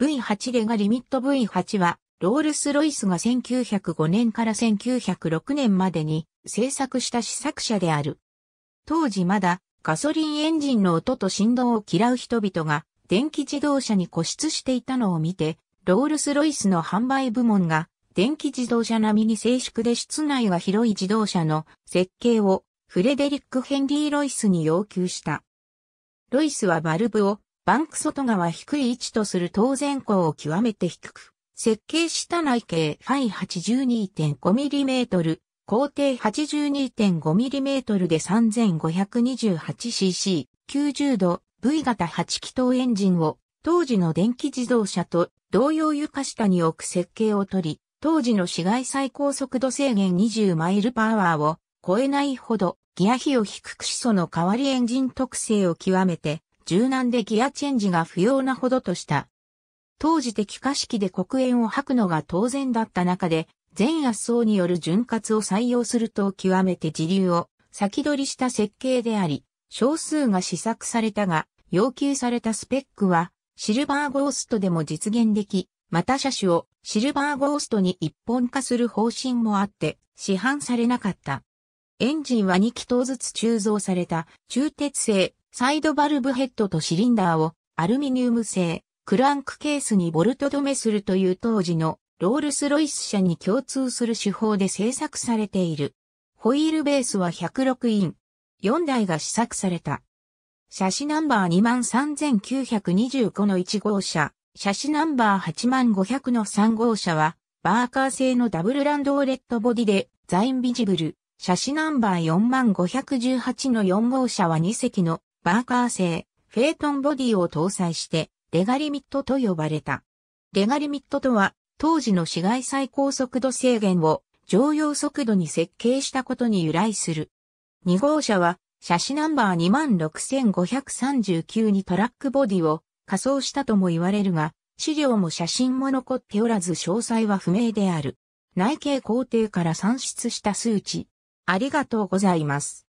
V8 レガリミット V8 は、ロールス・ロイスが1905年から1906年までに制作した試作車である。当時まだガソリンエンジンの音と振動を嫌う人々が電気自動車に固執していたのを見て、ロールス・ロイスの販売部門が電気自動車並みに静粛で室内が広い自動車の設計をフレデリック・ヘンリー・ロイスに要求した。ロイスはバルブをバンク外側低い位置とする当然高を極めて低く、設計した内径ファイ 82.5mm、高低 82.5mm で 3528cc、90度 V 型8気筒エンジンを当時の電気自動車と同様床下に置く設計をとり、当時の市街最高速度制限20マイルパワーを超えないほどギア比を低くしその代わりエンジン特性を極めて柔軟でギアチェンジが不要なほどとした。当時的化式で黒煙を吐くのが当然だった中で、全圧層による潤滑を採用すると極めて自流を先取りした設計であり、少数が試作されたが、要求されたスペックは、シルバーゴーストでも実現でき、また車種をシルバーゴーストに一本化する方針もあって、市販されなかった。エンジンは2気筒ずつ鋳造された中鉄製サイドバルブヘッドとシリンダーをアルミニウム製クランクケースにボルト止めするという当時のロールスロイス社に共通する手法で製作されている。ホイールベースは106イン。4台が試作された。車種ナンバー23,925の1号車、車種ナンバー8500の3号車は、バーカー製のダブルランドオレットボディで、ザインビジブル。車種ナンバー4518の4号車は2席のバーカー製、フェイトンボディを搭載して、レガリミットと呼ばれた。レガリミットとは、当時の市街最高速度制限を常用速度に設計したことに由来する。2号車は、車種ナンバー26539にトラックボディを仮装したとも言われるが、資料も写真も残っておらず詳細は不明である。内径工程から算出した数値。ありがとうございます。